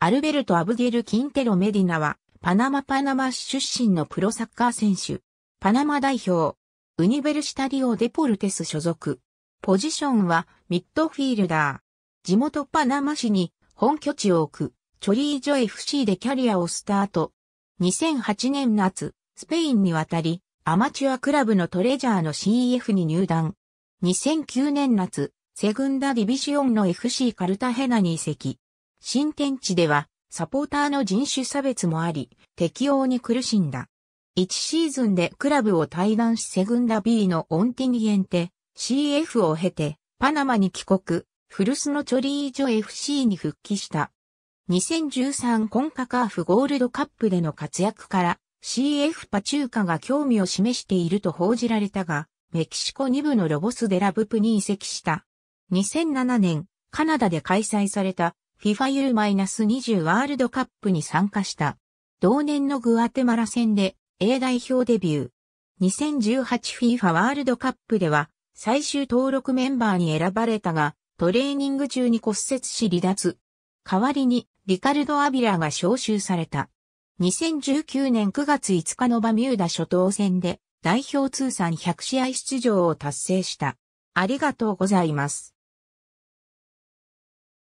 アルベルト・アブディル・キンテロ・メディナは、パナマ・パナマ出身のプロサッカー選手。パナマ代表。ウニベルシタリオ・デポルテス所属。ポジションは、ミッドフィールダー。地元パナマ市に、本拠地を置く、チョリージョ FC でキャリアをスタート。2008年夏、スペインに渡り、アマチュアクラブのトレジャーの CF に入団。2009年夏、セグンダ・ディビジオンの FC カルタヘナに移籍。新天地では、サポーターの人種差別もあり、適応に苦しんだ。1シーズンでクラブを退団しセグンダ B のオンティニエンテ、CF を経て、パナマに帰国、フルスのチョリージョ FC に復帰した。2013コンカカーフゴールドカップでの活躍から CF パチューカが興味を示していると報じられたが、メキシコ2部のロボスデラブプに移籍した。2007年、カナダで開催された FIFAU-20 ワールドカップに参加した。同年のグアテマラ戦で A 代表デビュー。2018FIFA ワールドカップでは最終登録メンバーに選ばれたが、トレーニング中に骨折し離脱。代わりにリカルド・アビラが招集された。2019年9月5日のバミューダ初等戦で代表通算100試合出場を達成した。ありがとうございます。